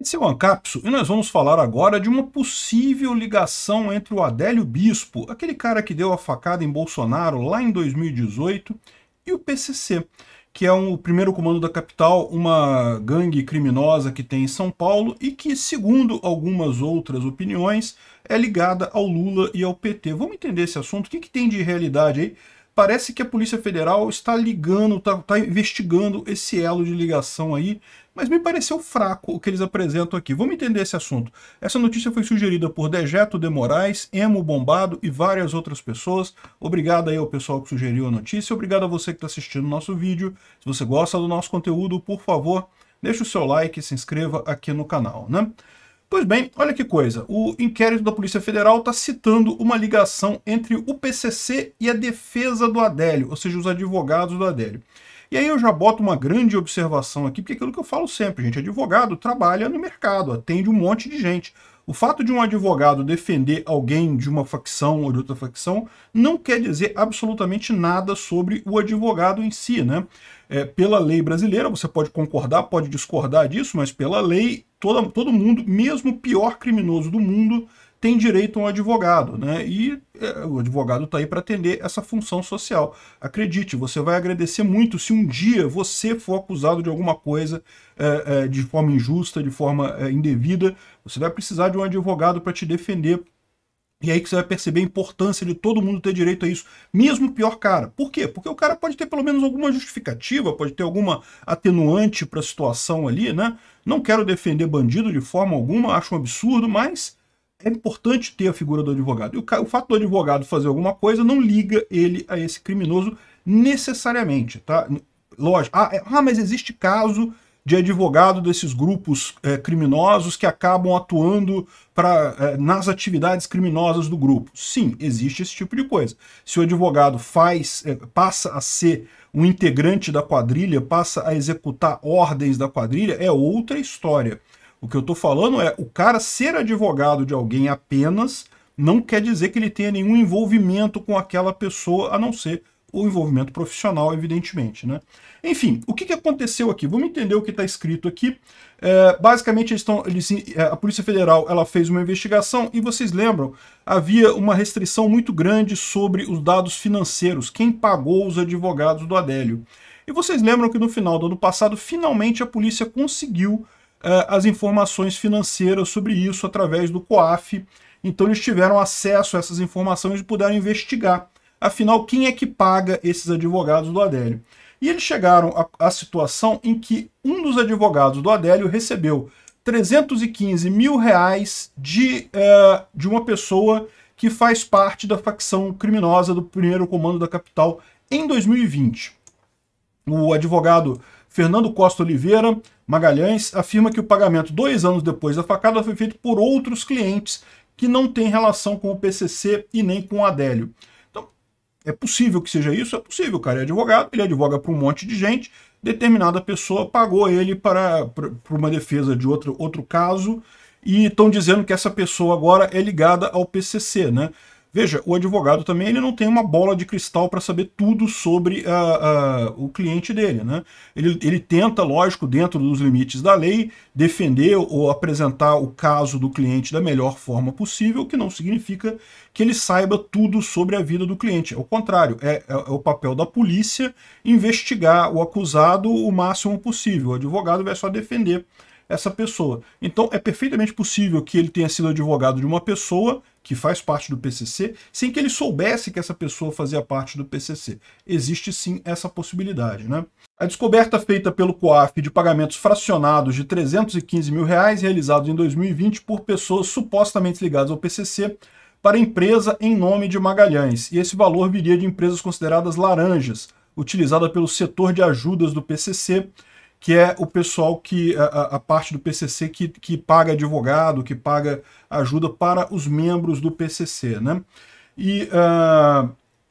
Esse é o Ancapso e nós vamos falar agora de uma possível ligação entre o Adélio Bispo, aquele cara que deu a facada em Bolsonaro lá em 2018, e o PCC, que é um, o primeiro comando da capital, uma gangue criminosa que tem em São Paulo e que, segundo algumas outras opiniões, é ligada ao Lula e ao PT. Vamos entender esse assunto, o que, que tem de realidade aí? Parece que a Polícia Federal está ligando, está tá investigando esse elo de ligação aí mas me pareceu fraco o que eles apresentam aqui. Vamos entender esse assunto. Essa notícia foi sugerida por Dejeto de Moraes, Emo Bombado e várias outras pessoas. Obrigado aí ao pessoal que sugeriu a notícia, obrigado a você que está assistindo o nosso vídeo. Se você gosta do nosso conteúdo, por favor, deixe o seu like e se inscreva aqui no canal, né? Pois bem, olha que coisa, o inquérito da Polícia Federal está citando uma ligação entre o PCC e a defesa do Adélio, ou seja, os advogados do Adélio. E aí eu já boto uma grande observação aqui, porque é aquilo que eu falo sempre, gente, advogado trabalha no mercado, atende um monte de gente. O fato de um advogado defender alguém de uma facção ou de outra facção não quer dizer absolutamente nada sobre o advogado em si, né? É, pela lei brasileira, você pode concordar, pode discordar disso, mas pela lei, toda, todo mundo, mesmo o pior criminoso do mundo, tem direito a um advogado, né? E é, o advogado está aí para atender essa função social. Acredite, você vai agradecer muito se um dia você for acusado de alguma coisa é, é, de forma injusta, de forma é, indevida. Você vai precisar de um advogado para te defender. E aí que você vai perceber a importância de todo mundo ter direito a isso, mesmo o pior cara. Por quê? Porque o cara pode ter pelo menos alguma justificativa, pode ter alguma atenuante para a situação ali, né? Não quero defender bandido de forma alguma, acho um absurdo, mas é importante ter a figura do advogado. E o, o fato do advogado fazer alguma coisa não liga ele a esse criminoso necessariamente, tá? Lógico. Ah, é, ah mas existe caso de advogado desses grupos é, criminosos que acabam atuando pra, é, nas atividades criminosas do grupo. Sim, existe esse tipo de coisa. Se o advogado faz, é, passa a ser um integrante da quadrilha, passa a executar ordens da quadrilha, é outra história. O que eu estou falando é o cara ser advogado de alguém apenas não quer dizer que ele tenha nenhum envolvimento com aquela pessoa, a não ser o envolvimento profissional, evidentemente. Né? Enfim, o que, que aconteceu aqui? Vamos entender o que está escrito aqui. É, basicamente, eles eles, é, a Polícia Federal ela fez uma investigação e vocês lembram, havia uma restrição muito grande sobre os dados financeiros, quem pagou os advogados do Adélio. E vocês lembram que no final do ano passado, finalmente a polícia conseguiu eh, as informações financeiras sobre isso através do COAF. Então eles tiveram acesso a essas informações e puderam investigar. Afinal, quem é que paga esses advogados do Adélio? E eles chegaram à situação em que um dos advogados do Adélio recebeu 315 mil reais de, uh, de uma pessoa que faz parte da facção criminosa do primeiro comando da capital em 2020. O advogado Fernando Costa Oliveira Magalhães afirma que o pagamento dois anos depois da facada foi feito por outros clientes que não têm relação com o PCC e nem com o Adélio. Então, é possível que seja isso? É possível, o cara é advogado, ele advoga para um monte de gente, determinada pessoa pagou ele para, para, uma defesa de outro, outro caso e estão dizendo que essa pessoa agora é ligada ao PCC, né? Veja, o advogado também ele não tem uma bola de cristal para saber tudo sobre ah, ah, o cliente dele. Né? Ele, ele tenta, lógico, dentro dos limites da lei, defender ou apresentar o caso do cliente da melhor forma possível, que não significa que ele saiba tudo sobre a vida do cliente. Ao contrário, é, é, é o papel da polícia investigar o acusado o máximo possível. O advogado vai só defender essa pessoa. Então é perfeitamente possível que ele tenha sido advogado de uma pessoa que faz parte do PCC, sem que ele soubesse que essa pessoa fazia parte do PCC. Existe sim essa possibilidade, né? A descoberta feita pelo COAF de pagamentos fracionados de 315 mil reais realizados em 2020 por pessoas supostamente ligadas ao PCC para empresa em nome de Magalhães, e esse valor viria de empresas consideradas laranjas, utilizada pelo setor de ajudas do PCC, que é o pessoal que, a, a parte do PCC que, que paga advogado, que paga ajuda para os membros do PCC, né? E uh,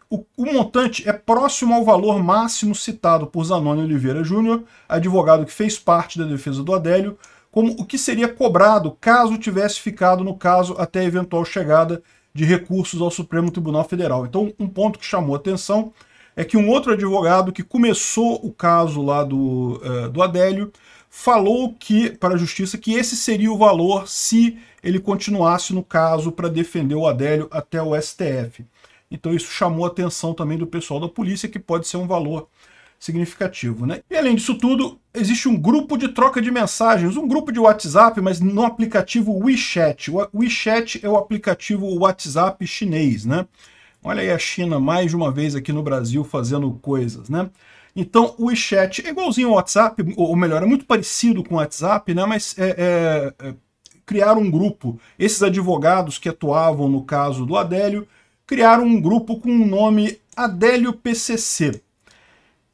o, o, montante é próximo ao valor máximo citado por Zanoni Oliveira Júnior, advogado que fez parte da defesa do Adélio, como o que seria cobrado caso tivesse ficado no caso até eventual chegada de recursos ao Supremo Tribunal Federal. Então, um ponto que chamou atenção é que um outro advogado que começou o caso lá do, uh, do Adélio falou que para a justiça que esse seria o valor se ele continuasse no caso para defender o Adélio até o STF. Então isso chamou a atenção também do pessoal da polícia, que pode ser um valor significativo. Né? E além disso tudo, existe um grupo de troca de mensagens, um grupo de WhatsApp, mas no aplicativo WeChat. O WeChat é o aplicativo WhatsApp chinês, né? Olha aí a China mais de uma vez aqui no Brasil fazendo coisas, né? Então o WeChat é igualzinho ao WhatsApp, ou melhor, é muito parecido com o WhatsApp, né? Mas é, é, é criaram um grupo. Esses advogados que atuavam no caso do Adélio criaram um grupo com o nome Adélio PCC.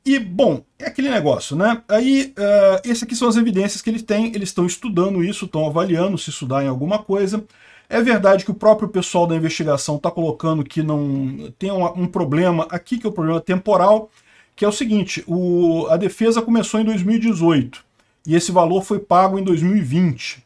E, bom, é aquele negócio, né? Aí, uh, é, essas aqui são as evidências que eles têm. eles estão estudando isso, estão avaliando se isso dá em alguma coisa. É verdade que o próprio pessoal da investigação está colocando que não tem um, um, problema aqui, que é o um problema temporal, que é o seguinte, o, a defesa começou em 2018 e esse valor foi pago em 2020.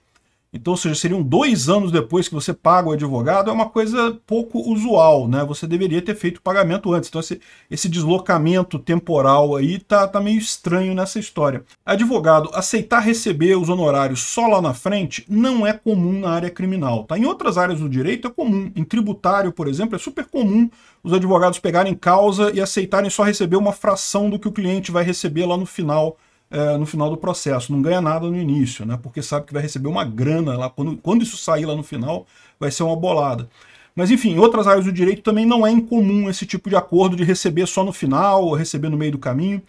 Então, ou seja, seriam dois anos depois que você paga o advogado, é uma coisa pouco usual, né? Você deveria ter feito o pagamento antes. Então, esse, esse deslocamento temporal aí tá, tá meio estranho nessa história. Advogado, aceitar receber os honorários só lá na frente não é comum na área criminal, tá? Em outras áreas do direito é comum. Em tributário, por exemplo, é super comum os advogados pegarem causa e aceitarem só receber uma fração do que o cliente vai receber lá no final é, no final do processo, não ganha nada no início, né? porque sabe que vai receber uma grana lá, quando, quando isso sair lá no final, vai ser uma bolada. Mas enfim, em outras áreas do direito também não é incomum esse tipo de acordo de receber só no final ou receber no meio do caminho.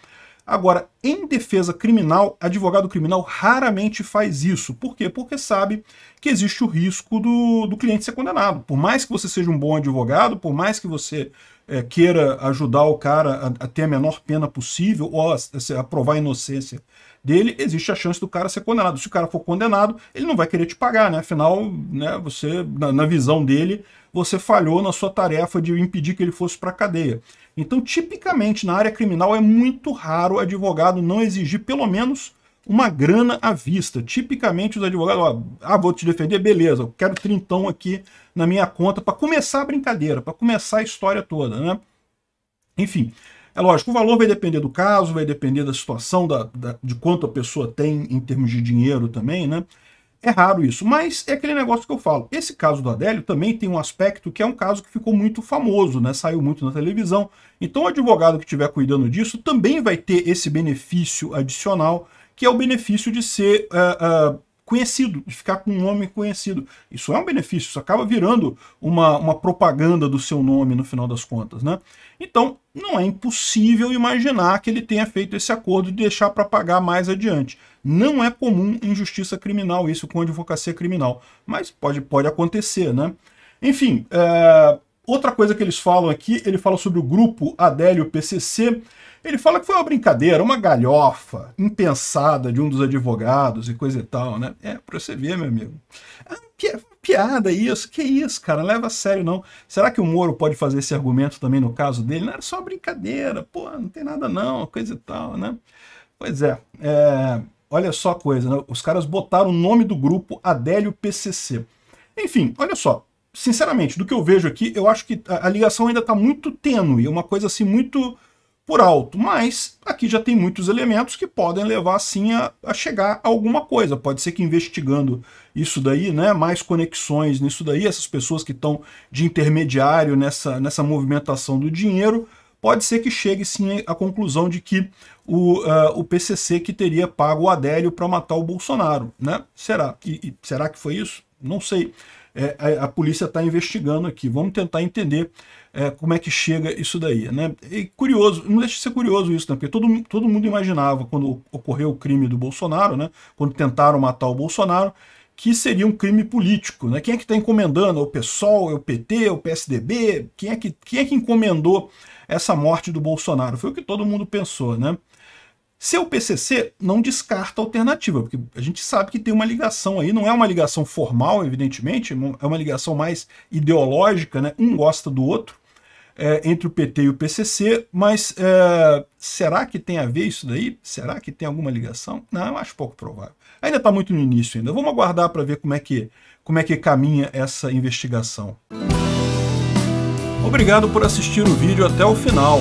Agora, em defesa criminal, advogado criminal raramente faz isso. Por quê? Porque sabe que existe o risco do, do cliente ser condenado. Por mais que você seja um bom advogado, por mais que você é, queira ajudar o cara a, a, ter a menor pena possível ou a, a, a, provar a inocência dele, existe a chance do cara ser condenado. Se o cara for condenado, ele não vai querer te pagar, né? Afinal, né, você, na, na visão dele, você falhou na sua tarefa de impedir que ele fosse para a cadeia. Então, tipicamente, na área criminal, é muito raro o advogado não exigir pelo menos uma grana à vista. Tipicamente os advogados, ó, ah, vou te defender, beleza, eu quero trintão aqui na minha conta para começar a brincadeira, para começar a história toda, né? Enfim, é lógico, o valor vai depender do caso, vai depender da situação, da, da, de quanto a pessoa tem em termos de dinheiro também, né? É raro isso, mas é aquele negócio que eu falo. Esse caso do Adélio também tem um aspecto que é um caso que ficou muito famoso, né? Saiu muito na televisão. Então o advogado que estiver cuidando disso também vai ter esse benefício adicional que é o benefício de ser uh, uh, conhecido, de ficar com um nome conhecido. Isso é um benefício, isso acaba virando uma, uma propaganda do seu nome no final das contas, né? Então, não é impossível imaginar que ele tenha feito esse acordo de deixar para pagar mais adiante. Não é comum em justiça criminal isso com advocacia criminal, mas pode, pode acontecer, né? Enfim, eh, Outra coisa que eles falam aqui, ele fala sobre o grupo Adélio PCC. Ele fala que foi uma brincadeira, uma galhofa impensada de um dos advogados e coisa e tal, né? É, pra você ver, meu amigo. Ah, piada isso, que isso, cara, leva a sério não. Será que o Moro pode fazer esse argumento também no caso dele? Não, era só uma brincadeira, pô, não tem nada não, coisa e tal, né? Pois é, é olha só a coisa, né? Os caras botaram o nome do grupo Adélio PCC. Enfim, olha só, sinceramente, do que eu vejo aqui, eu acho que a, ligação ainda está muito tênue, é uma coisa assim muito por alto, mas aqui já tem muitos elementos que podem levar assim a, a, chegar a alguma coisa. Pode ser que investigando isso daí, né, mais conexões nisso daí, essas pessoas que estão de intermediário nessa, nessa movimentação do dinheiro, pode ser que chegue sim à conclusão de que o, uh, o PCC que teria pago o Adélio para matar o Bolsonaro, né? Será? E, e será que foi isso? Não sei. É, a, a, polícia está investigando aqui. Vamos tentar entender é, como é que chega isso daí. Né? E curioso, não deixa de ser curioso isso, né? porque todo, todo mundo imaginava, quando ocorreu o crime do Bolsonaro, né? quando tentaram matar o Bolsonaro, que seria um crime político. Né? Quem é que está encomendando? É o PSOL, é o PT, é o PSDB? Quem é, que, quem é que encomendou essa morte do Bolsonaro? Foi o que todo mundo pensou. Né? Seu PCC não descarta a alternativa, porque a gente sabe que tem uma ligação aí, não é uma ligação formal, evidentemente, é uma ligação mais ideológica, né? um gosta do outro, é, entre o PT e o PCC, mas é, será que tem a ver isso daí? Será que tem alguma ligação? Não, eu acho pouco provável. Ainda está muito no início ainda. Vamos aguardar para ver como é, que, como é que caminha essa investigação. Obrigado por assistir o vídeo até o final.